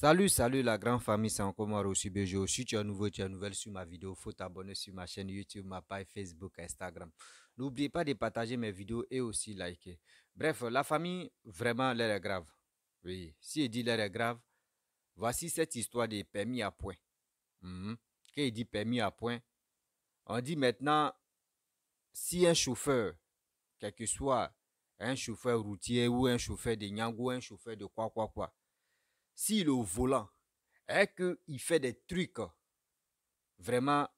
Salut, salut la grande famille, c'est encore moi Bejo. Si tu es nouveau, tu es nouvelle sur ma vidéo, faut t'abonner sur ma chaîne YouTube, ma page Facebook, Instagram. N'oubliez pas de partager mes vidéos et aussi liker. Bref, la famille, vraiment, l'air est grave. Oui, si il dit l'air est grave, voici cette histoire des permis à point. -hmm. Quand il dit permis à point, on dit maintenant, si un chauffeur, quel que soit un chauffeur routier ou un chauffeur de nyang ou un chauffeur de quoi, quoi, quoi, s'il est au volant et qu'il fait des trucs vraiment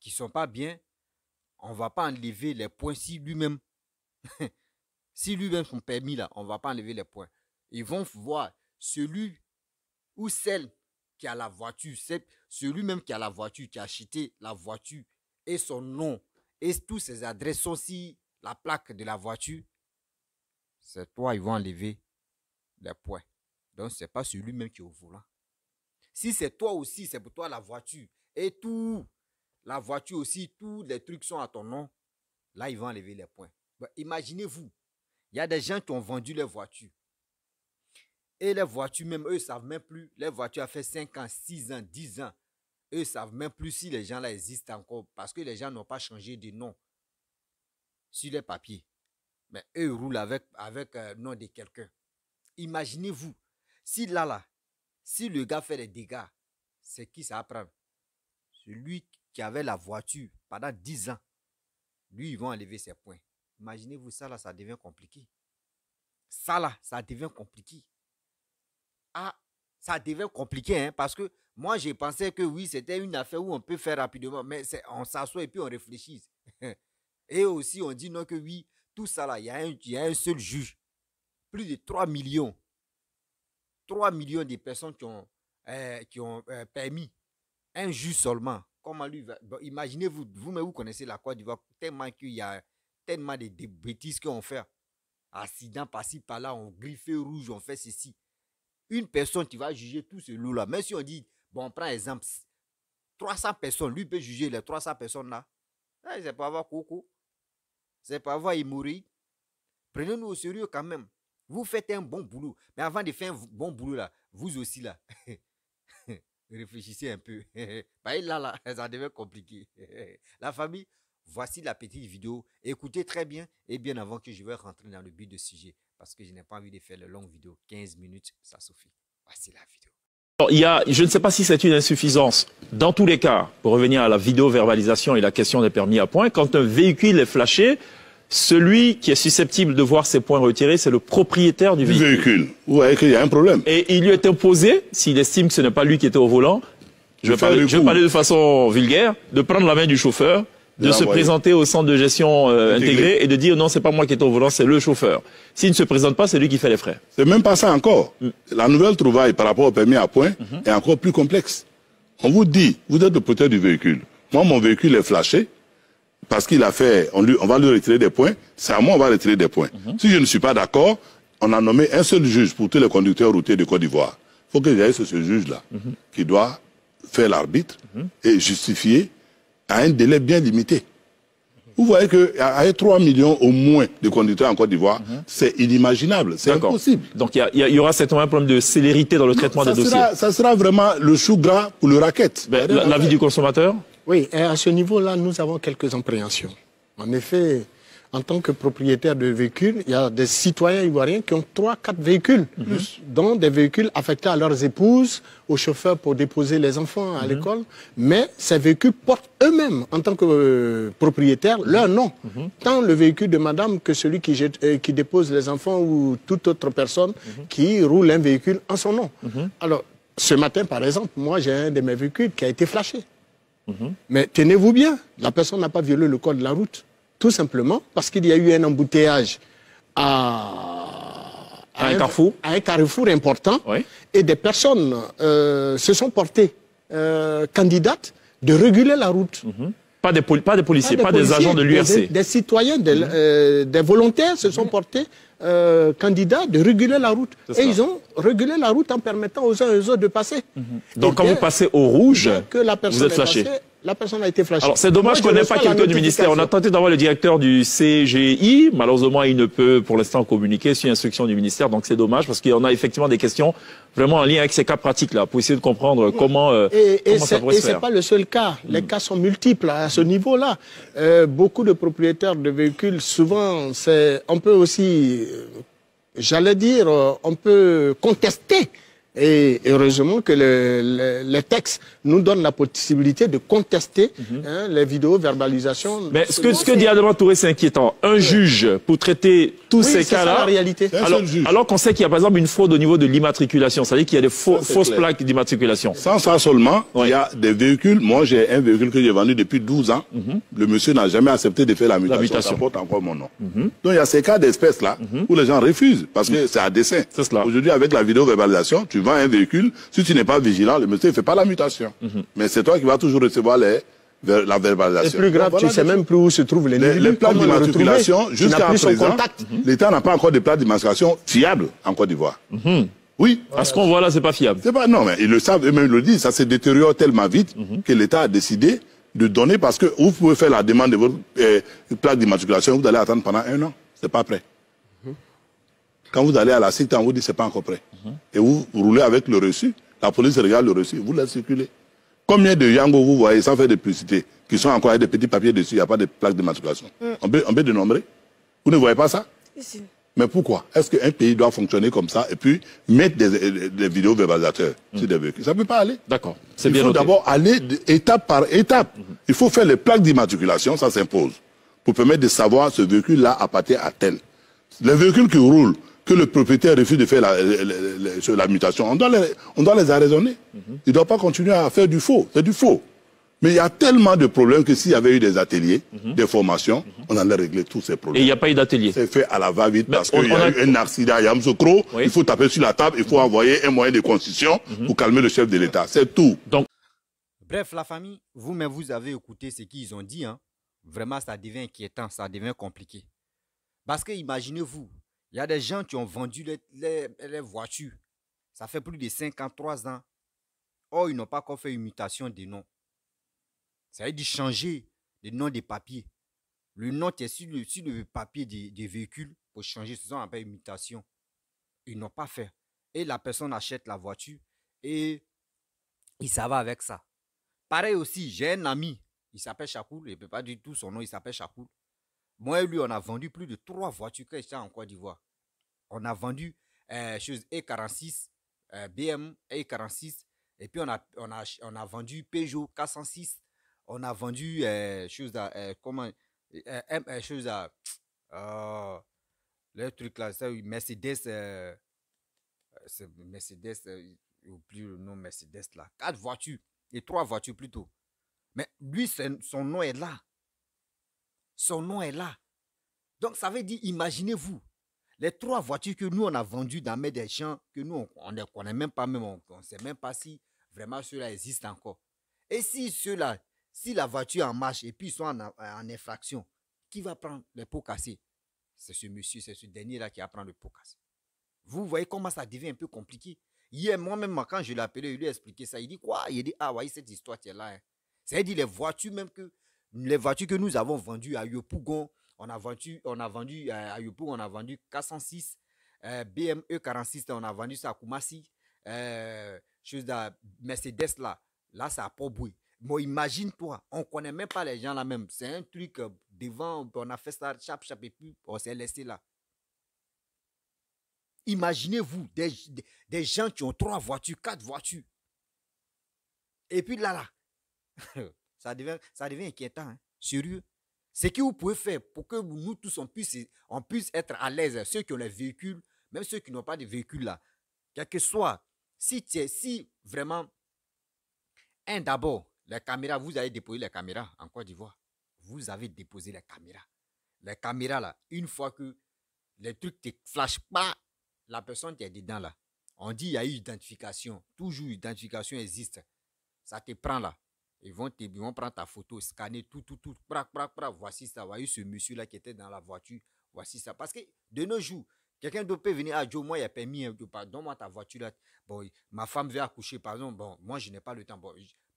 qui ne sont pas bien, on ne va pas enlever les points si lui-même, si lui-même son permis là, on ne va pas enlever les points. Ils vont voir celui ou celle qui a la voiture, celui-même qui a la voiture, qui a acheté la voiture et son nom et tous ses adresses aussi, la plaque de la voiture. C'est toi, ils vont enlever les points. Donc, ce n'est pas celui-même qui est au volant. Si c'est toi aussi, c'est pour toi la voiture et tout, la voiture aussi, tous les trucs sont à ton nom, là, ils vont enlever les points. Imaginez-vous, il y a des gens qui ont vendu les voitures. Et les voitures, même eux, ne savent même plus. Les voitures ont fait 5 ans, 6 ans, 10 ans. Eux ne savent même plus si les gens là existent encore parce que les gens n'ont pas changé de nom sur les papiers. Mais eux roulent avec, avec le euh, nom de quelqu'un. Imaginez-vous, si là, là, si le gars fait des dégâts, c'est qui ça apprend Celui qui avait la voiture pendant 10 ans, lui, ils vont enlever ses points. Imaginez-vous ça là, ça devient compliqué. Ça là, ça devient compliqué. Ah, ça devient compliqué, hein, parce que moi, j'ai pensé que oui, c'était une affaire où on peut faire rapidement, mais on s'assoit et puis on réfléchit. et aussi, on dit non que oui, tout ça là, il y, y, a un seul juge. Plus de 3 millions 3 millions de personnes qui ont, euh, qui ont euh, permis un juge seulement. Comment lui Imaginez-vous, vous-même, vous connaissez la Côte d'Ivoire tellement qu'il y a tellement de, bêtises qu'on fait. Accident par-ci, par-là, on griffe rouge, on fait ceci. Une personne, qui va juger tout ce loup là Même si on dit, bon, on prend exemple, 300 personnes, lui peut juger les 300 personnes-là. Ah, c'est pas avoir coco. C'est pas avoir mourir Prenez-nous au sérieux quand même. Vous faites un bon boulot. Mais avant de faire un bon boulot, là, vous aussi, là, réfléchissez un peu. bah, là, là, ça devient compliqué. la famille, voici la petite vidéo. Écoutez très bien et bien avant que je vais rentrer dans le but de sujet, parce que je n'ai pas envie de faire la longue vidéo. 15 minutes, ça suffit. Voici la vidéo. il y a, je ne sais pas si c'est une insuffisance. Dans tous les cas, pour revenir à la vidéo verbalisation et la question des permis à point, quand un véhicule est flashé, celui qui est susceptible de voir ses points retirés, c'est le propriétaire du véhicule. Du véhicule. Vous qu'il y a un problème. Et il lui est imposé, s'il estime que ce n'est pas lui qui était au volant, je vais, parler, de façon vulgaire, de prendre la main du chauffeur, de, se présenter au centre de gestion euh, intégré. et de dire non, c'est pas moi qui étais au volant, c'est le chauffeur. S'il ne se présente pas, c'est lui qui fait les frais. C'est même pas ça encore. Mm. La nouvelle trouvaille par rapport au permis à points mhm. est encore plus complexe. On vous dit, vous êtes le propriétaire du véhicule. Moi, mon véhicule est flashé parce qu'il a fait, on, va lui retirer des points, c'est à moi on va retirer des points. Mhm. Si je ne suis pas d'accord, on a nommé un seul juge pour tous les conducteurs routiers de Côte d'Ivoire. Il faut que j'aille sur ce juge-là, mhm. qui doit faire l'arbitre mhm. et justifier à un délai bien limité. Vous voyez que 3 millions au moins de conducteurs en Côte d'Ivoire, c'est inimaginable, c'est impossible. Donc il y, aura certainement un problème de célérité dans le traitement des dossiers. Ça sera vraiment le chou gras pour le racket. Ben, l'avis du consommateur oui, et à ce niveau-là, nous avons quelques appréhensions. En effet, en tant que propriétaire de véhicules, il y a des citoyens ivoiriens qui ont trois, quatre véhicules, mhm. dont des véhicules affectés à leurs épouses, aux chauffeurs pour déposer les enfants à mhm. l'école. Mais ces véhicules portent eux-mêmes, en tant que propriétaire, euh, propriétaires, leur nom. Mhm. Tant le véhicule de madame que celui qui, euh, qui dépose les enfants ou toute autre personne qui roule un véhicule en son nom. Alors, ce matin, par exemple, moi, j'ai un de mes véhicules qui a été flashé. Mhm. Mais tenez-vous bien, la personne n'a pas violé le code de la route, tout simplement parce qu'il y a eu un embouteillage à, un, carrefour. à un, carrefour. important et des personnes euh, se sont portées euh, candidates de réguler la route. Mhm. Pas des, policiers, pas des, agents de l'URC. Des, citoyens, mm-hmm. euh, des, volontaires se sont mm-hmm. portés euh, candidats de réguler la route. Et ils ont régulé la route en permettant aux uns et aux autres de passer. Mm-hmm. Donc quand vous passez au rouge, vous êtes la personne a été flashée. Alors c'est dommage qu'on n'ait pas quelqu'un du ministère. On a tenté d'avoir le directeur du CGI. Malheureusement, il ne peut pour l'instant communiquer sur instruction du ministère. Donc c'est dommage parce qu'il y en a effectivement des questions vraiment en lien avec ces cas pratiques-là pour essayer de comprendre comment, euh, comment ça pourrait se Et ce pas le seul cas. Les hmm. cas sont multiples à ce niveau-là. Euh, beaucoup de propriétaires de véhicules, souvent, c'est on peut aussi, euh, j'allais dire, on peut contester et heureusement que le, les textes nous donnent la possibilité de contester mhm. hein, les vidéos, verbalisations. Mais ce que, dit Adama Touré, c'est inquiétant. Un juge pour traiter tous ces cas-là. réalité. Alors, alors qu'on sait qu'il y a par exemple une fraude au niveau de l'immatriculation, c'est-à-dire qu'il y a des fausses plaques d'immatriculation. Sans ça seulement, il y a des véhicules. Moi, j'ai un véhicule que j'ai vendu depuis 12 ans. Mhm. Le monsieur n'a jamais accepté de faire la mutation. La mutation. Ça porte encore mon nom. Mhm. Donc il y a ces cas d'espèces là où les gens refusent parce que c'est à dessein. Aujourd'hui, avec la vidéo verbalisation, tu vas un véhicule, si tu n'es pas vigilant, le monsieur ne fait pas la mutation. Mhm. Mais c'est toi qui vas toujours recevoir les, la verbalisation. C'est plus grave, tu ne sais même plus où se trouve les Les, les plans d'immatriculation, jusqu'à présent, mhm. l'État n'a pas encore de plaques d'immatriculation fiables en Côte d'Ivoire. Mhm. Oui. Parce qu'on voit là, c'est pas fiable. C'est pas, non, mais ils le savent, eux-mêmes le disent, ça se détériore tellement vite que l'État a décidé de donner parce que vous pouvez faire la demande de votre euh, plaque d'immatriculation, vous allez attendre pendant un an. C'est pas prêt. Quand vous allez à la cité, on vous dit c'est pas encore prêt. Et vous, roulez avec le reçu, la police regarde le reçu, vous laissez circuler. Combien de Yango vous voyez sans faire de publicité, qui sont encore avec des petits papiers dessus, il n'y a pas de plaque d'immatriculation mm. on, peut, dénombrer. Vous ne voyez pas ça Mais pourquoi Est-ce qu'un pays doit fonctionner comme ça et puis mettre des, vidéos verbalisateurs mm. sur des véhicules Ça ne peut pas aller. D'accord. Il faut d'abord aller étape par étape. Mm-hmm. Il faut faire les plaques d'immatriculation, ça s'impose, pour permettre de savoir ce véhicule-là appartient à tel. Le véhicule qui roule que le propriétaire refuse de faire la, mutation, on doit les, on doit les arraisonner. Mhm. il ne doivent pas continuer à faire du faux. C'est du faux. Mais il y a tellement de problèmes que s'il y avait eu des ateliers, mhm. des formations, mhm. on allait régler tous ces problèmes. Et il n'y a pas eu d'atelier. C'est fait à la va-vite ben, parce qu'il y a, eu un accident, il y il faut taper sur la table, il faut envoyer un moyen de constitution pour calmer le chef de l'État. C'est tout. Donc... Bref, la famille, vous-même, vous avez écouté ce qu'ils ont dit. Hein. Vraiment, ça devient inquiétant, ça devient compliqué. Parce que imaginez-vous, il y a des gens qui ont vendu les, voitures. Ça fait plus de 53 ans. Or, ils n'ont pas encore fait une mutation des noms. Ça veut dire changer le nom des papiers. Le nom qui est sur le, papier des, véhicules pour changer. Ce sont appelle une mutation. Ils n'ont pas fait. Et la personne achète la voiture et il s'en va avec ça. Pareil aussi, j'ai un ami. Il s'appelle Chakoul. Je ne peux pas dire tout son nom. Il s'appelle Chakoul. Moi et lui, on a vendu plus de trois voitures Chrystia en Côte d'Ivoire. On a vendu euh, chose E46, BM E46, et puis on a, on, a, on a vendu Peugeot 406, on a vendu euh, chose à, euh, comment, euh, euh, chose à, oh, le truc là, ça, Mercedes, Mercedes, plus le nom Mercedes là, quatre voitures, et trois voitures plutôt. Mais lui, son nom est là. Son nom est là. Donc ça veut dire, imaginez-vous, les trois voitures que nous, on a vendues dans mes des champs, que nous, on ne connaît même pas, même, on ne sait même pas si vraiment cela existe encore. Et si cela si la voiture en marche et puis ils sont en, infraction, qui va prendre le pot cassé C'est ce monsieur, c'est ce dernier-là qui va prendre le pot cassé. Vous voyez comment ça devient un peu compliqué. Hier, moi-même, quand je l'ai appelé, je lui ai expliqué ça. Il dit quoi Il dit Ah, voyez, cette histoire, tu là. Hein. C'est-à-dire les voitures même que les voitures que nous avons vendues à Yopougon, on a vendu, on a vendu euh, à Yopougon, on a vendu 406, BME 46, on a vendu ça à Kumasi, de euh, Mercedes là, là ça a pas bruit. Moi, imagine-toi, on connaît même pas les gens là même. C'est un truc euh, devant, on a fait ça, chap, chap, et puis on s'est laissé là. Imaginez-vous des, des, gens qui ont trois voitures, quatre voitures. Et puis là, là, Ça devient, inquiétant, hein. sérieux. Ce que vous pouvez faire pour que nous tous, on puisse, être à l'aise, ceux qui ont les véhicules, même ceux qui n'ont pas de véhicules là, quel que soit, si, si vraiment, un d'abord, les caméras, vous avez déposé les caméras en Côte d'Ivoire. Vous avez déposé les caméras. Les caméras là, une fois que les trucs ne flashent pas, la personne qui est dedans là, on dit il y a eu identification. Toujours identification existe. Ça te prend là. Ils vont, te prendre ta photo, scanner tout, tout, tout. Prac, Voici ça. Voyez ce monsieur-là qui était dans la voiture. Voici ça. Parce que de nos jours, quelqu'un d'autre peut venir. Ah, Joe, moi, il a permis. Hein, donne moi ta voiture là. ma femme veut accoucher. Pardon. Bon, moi, je n'ai pas le temps.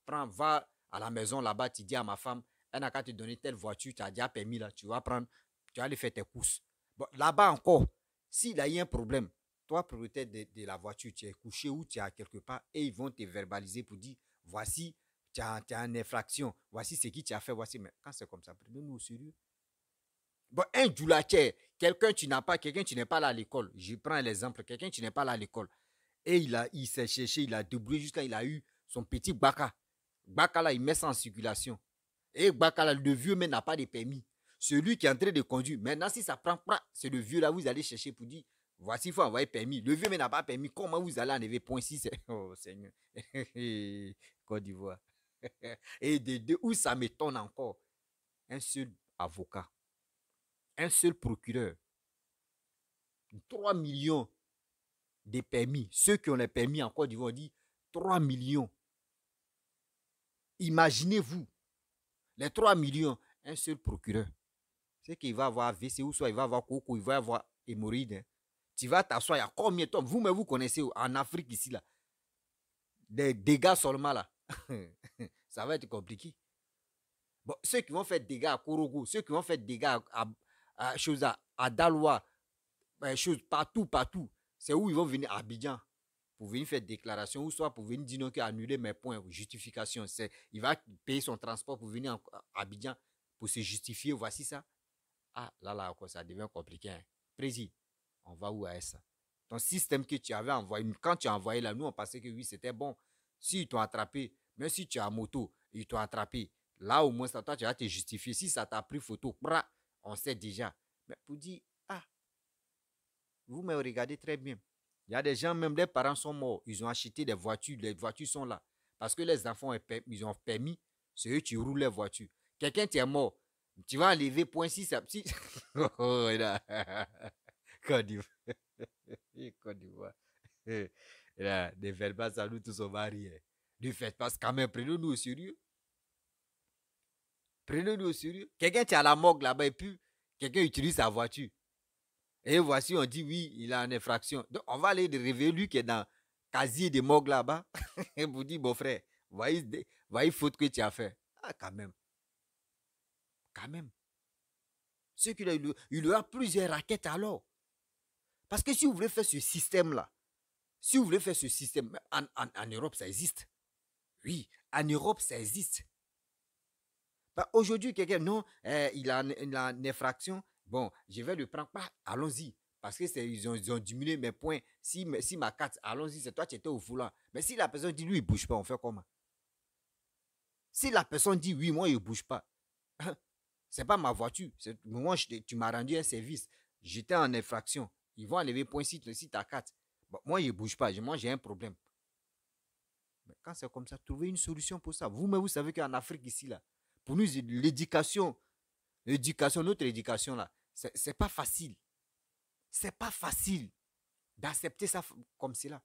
prends, va à la maison là-bas. Tu dis à ma femme, elle n'a qu'à te donner telle voiture. Tu as déjà permis là. Tu vas prendre. Tu vas aller faire tes courses. Bon, là-bas encore, s'il y a un problème, toi, propriétaire de, de la voiture, tu es couché ou tu es à quelque part et ils vont te verbaliser pour dire voici tu as, une infraction, voici ce qui tu as fait, voici. Mais quand c'est comme ça, prenez-nous au sérieux. Bon, un joulacher, quelqu'un tu n'as pas, quelqu'un tu n'es pas là à l'école. Je prends l'exemple, quelqu'un tu n'es pas là à l'école. Et il, a, il s'est cherché, il a débrouillé jusqu'à il a eu son petit baka. Baka il met ça en circulation. Et le vieux mais n'a pas de permis. Celui qui est en train de conduire, maintenant si ça prend, pas, c'est le vieux là, vous allez chercher pour dire, voici, il faut envoyer permis. Le vieux mais n'a pas permis, comment vous allez enlever point 6 Oh Seigneur. Côte d'Ivoire. Et de où ça m'étonne encore, un seul avocat, un seul procureur, 3 millions de permis. Ceux qui ont les permis encore ils vont dit 3 millions. Imaginez-vous, les 3 millions, un seul procureur. C'est qu'il va avoir VC ou soit il va avoir coco, il va avoir hémorroïde. Hein. Tu vas t'asseoir, il y a combien de temps Vous, mais vous connaissez en Afrique ici, là, des dégâts seulement, là ça va être compliqué. Bon, ceux qui vont faire des dégâts à Korogo, ceux qui vont faire des dégâts à, à, à, à, ben, partout, partout, c'est où ils vont venir à Abidjan pour venir faire déclaration ou soit pour venir dire non, annuler mes points, justification. C'est, il va payer son transport pour venir à Abidjan pour se justifier. Voici ça. Ah, là, là, ça devient compliqué. Hein. Président, on va où à ça? Ton système que tu avais envoyé, quand tu as envoyé là, nous, on pensait que oui, c'était bon. Si ils t'ont attrapé, même si tu as en moto, ils t'ont attrapé. Là, au moins, ça, toi, tu vas te justifier. Si ça t'a pris photo, on sait déjà. Mais pour dire, ah, vous me regardez très bien. Il y a des gens, même les parents sont morts. Ils ont acheté des voitures. Les voitures sont là. Parce que les enfants, ils ont permis. C'est eux qui roulent les voitures. Quelqu'un, tu mort. Tu vas enlever point 6 à petit. oh, là. Côte d'Ivoire. Côte d'Ivoire. Là, ne à nous tous, on ne fait. pas, quand même, prenez-nous au sérieux. Prenez-nous au sérieux. Quelqu'un qui a la morgue là-bas et puis quelqu'un utilise sa voiture. Et voici, on dit oui, il a une infraction. Donc, on va aller révéler lui qui est dans le casier des morgues là-bas et vous dit bon frère, voyez, voyez faute que tu as fait. Ah, quand même. Quand même. Ceux qui il, il y aura plusieurs raquettes alors. Parce que si vous voulez faire ce système-là, si vous voulez faire ce système, en Europe, ça existe. Oui, en Europe, ça existe. Aujourd'hui, quelqu'un, non, euh, il, a, une infraction. Bon, je vais le prendre. pas. Bah, allons-y. Parce que ont, diminué mes points. Si, si ma carte, allons-y, c'est toi qui étais au volant. Mais si la personne dit, lui, il ne bouge pas, on fait comment Si la personne dit, oui, moi, il ne bouge pas. Hein, c'est pas ma voiture. Moi, tu m'as rendu un service. J'étais en infraction. Ils vont enlever point si, si ta carte. moi, il ne bouge pas. Moi, j'ai un problème quand c'est comme ça, trouver une solution pour ça. Vous-même, vous savez qu'en Afrique, ici, là, pour nous, l'éducation, l'éducation, notre éducation, là, c'est pas facile. C'est pas facile d'accepter ça comme cela.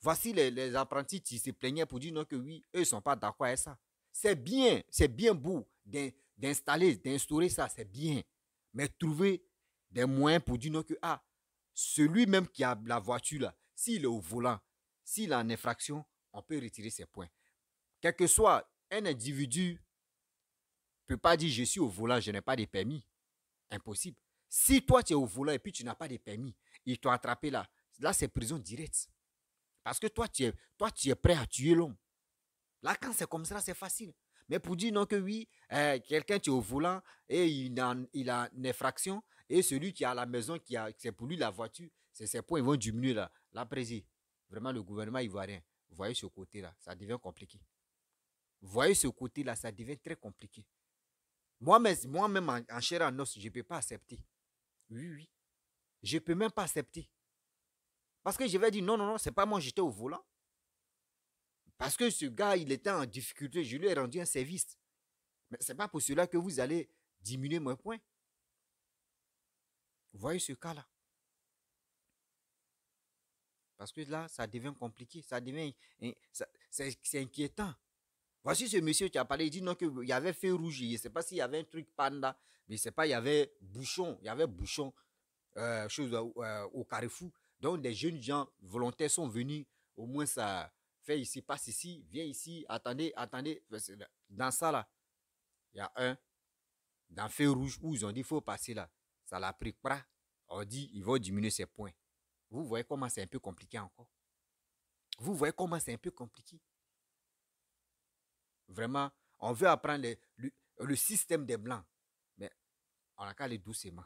Voici les, apprentis qui se plaignaient pour dire non que oui, eux ne sont pas d'accord avec ça. C'est bien, c'est bien beau d'installer, d'instaurer ça, c'est bien. Mais trouver des moyens pour dire que ah, celui même qui a la voiture là, s'il est au volant, s'il est en infraction, on peut retirer ses points. Quel que soit un individu, peut pas dire je suis au volant, je n'ai pas de permis. Impossible. Si toi tu es au volant et puis tu n'as pas de permis, ils t'ont attrapé là. Là, c'est prison directe. Parce que toi, tu es, toi, tu es prêt à tuer l'homme. Là, quand c'est comme ça, c'est facile. Mais pour dire non que oui, eh, quelqu'un qui est au volant et il a, il a une infraction, et celui qui a la maison, qui a, c'est pour lui la voiture, c'est ses points, ils vont diminuer là. la président, vraiment, le gouvernement ivoirien, Voyez ce côté-là, ça devient compliqué. Voyez ce côté-là, ça devient très compliqué. Moi-même, moi -même en, chair en os, je ne peux pas accepter. Oui, oui. Je ne peux même pas accepter. Parce que je vais dire, non, non, non, n'est pas moi, j'étais au volant. Parce que ce gars, il était en difficulté, je lui ai rendu un service. Mais ce n'est pas pour cela que vous allez diminuer mon point. voyez ce cas-là. Parce que là, ça devient compliqué, ça devient, c'est inquiétant. Voici ce monsieur qui a parlé, il dit non qu'il y avait feu rouge, je ne sais pas s'il y avait un truc panda, mais je ne sais pas, il y avait bouchon, il y avait bouchon, euh, chose euh, au carrefour. Donc des jeunes gens volontaires sont venus, au moins ça fait ici, passe ici, viens ici, attendez, attendez. Dans ça là, il y a un, dans feu rouge, où ils ont dit il faut passer là. Ça l'a pris, près on dit ils vont diminuer ses points. Vous voyez comment c'est un peu compliqué encore. Vous voyez comment c'est un peu compliqué. Vraiment, on veut apprendre le, système des Blancs. Mais on n'a qu'à aller doucement.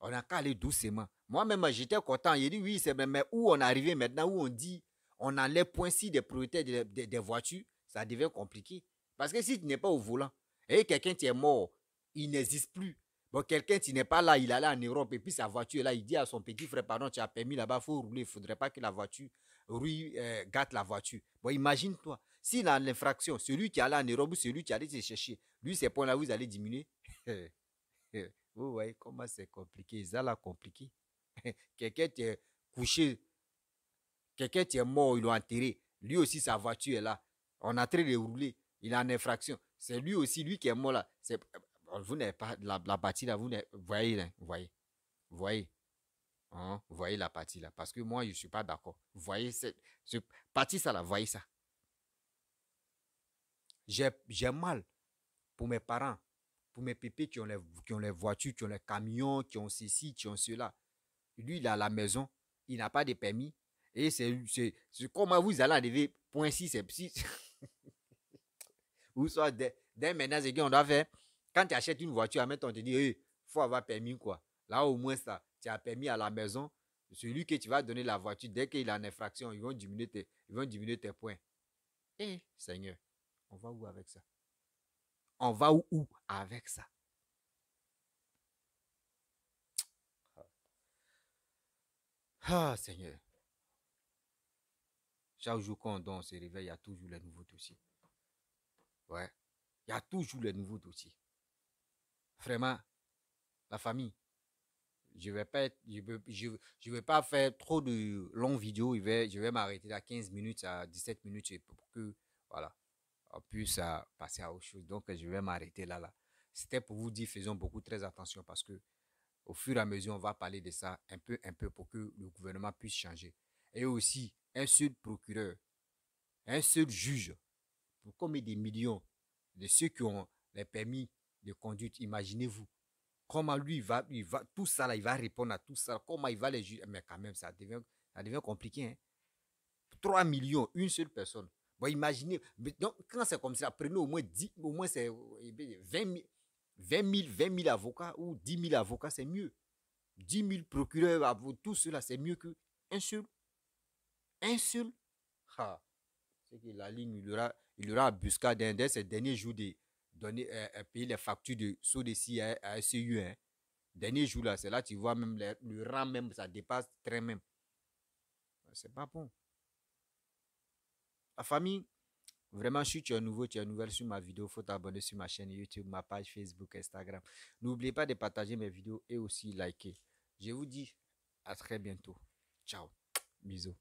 On n'a qu'à aller doucement. Moi-même, j'étais content. J'ai dit oui, c'est Mais où on est arrivé maintenant, où on dit on allait point si des priorités des, voitures, ça devient compliqué. Parce que si tu n'es pas au volant et quelqu'un est mort, il n'existe plus. Bon, quelqu'un, qui n'est pas là, il est allé en Europe et puis sa voiture est là, il dit à son petit frère, pardon, tu as permis là-bas, il faut rouler, il ne faudrait pas que la voiture rue euh, gâte la voiture. Bon, imagine-toi, s'il a infraction, celui qui est allé en Europe ou celui qui allait te chercher, lui, c'est points-là, vous allez diminuer. vous oh, voyez comment c'est compliqué, ça l'a compliqué. quelqu'un qui est couché, quelqu'un qui est mort, il l'a enterré, lui aussi, sa voiture est là. On a train de rouler, il a une infraction. C'est lui aussi, lui qui est mort là. C'est vous n'avez pas la, la, partie là, vous voyez là, voyez, voyez, hein, voyez la partie là, parce que moi je suis pas d'accord. Voyez cette, partie ça la voyez ça. J'ai mal pour mes parents, pour mes pépés qui ont les qui ont les voitures, qui ont les camions, qui ont ceci, qui ont cela. Lui il a la maison, il n'a pas de permis et c'est comment vous allez arriver point 6 c'est 6. Ou soit dès, maintenant, c'est qu'on doit faire quand tu achètes une voiture, maintenant on te dit, il faut avoir permis quoi. Là, au moins, ça, tu as permis à la maison. Celui que tu vas donner la voiture, dès qu'il a une infraction, ils vont diminuer tes, ils vont diminuer tes points. Eh, Seigneur, on va où avec ça On va où, avec ça ah, ah, Seigneur. Chaque jour quand on se réveille, il y a toujours les nouveaux dossiers. Ouais. Il y a toujours les nouveaux dossiers vraiment la famille. Je vais je vais pas faire trop de longues vidéos. Je vais, je vais m'arrêter à 15 minutes, à 17 minutes pour que, voilà, on puisse euh, passer à autre chose. Donc, je vais m'arrêter là, là. C'était pour vous dire, faisons beaucoup très attention parce que, au fur et à mesure, on va parler de ça un peu, un peu pour que le gouvernement puisse changer. Et aussi, un seul procureur, un seul juge, pour qu'on des millions de ceux qui ont les permis de conduite. Imaginez-vous. Comment lui, il va, va, tout ça il va répondre à tout ça. Comment il va les juger. Mais quand même, ça devient, devient compliqué. 3 hein. millions, une seule personne. Bon, imaginez. Donc, quand c'est comme ça, prenez au moins 10, moins 20 000. 20 avocats ou 10 000 avocats, c'est mieux. 10 000 procureurs, tout cela, c'est mieux qu'un seul. Un seul. c'est que la ligne, il aura, hein. ces derniers jours donner, euh, euh, payer les factures de SODECI à, à SEU. Hein. Dernier jour là, c'est là tu vois même le, rang même, ça dépasse très même. C'est pas bon. La famille, Vraiment, si tu es nouveau, tu es nouvelle sur ma vidéo, faut t'abonner sur ma chaîne YouTube, ma page Facebook, Instagram. N'oubliez pas de partager mes vidéos et aussi liker. Je vous dis à très bientôt. Ciao. Bisous.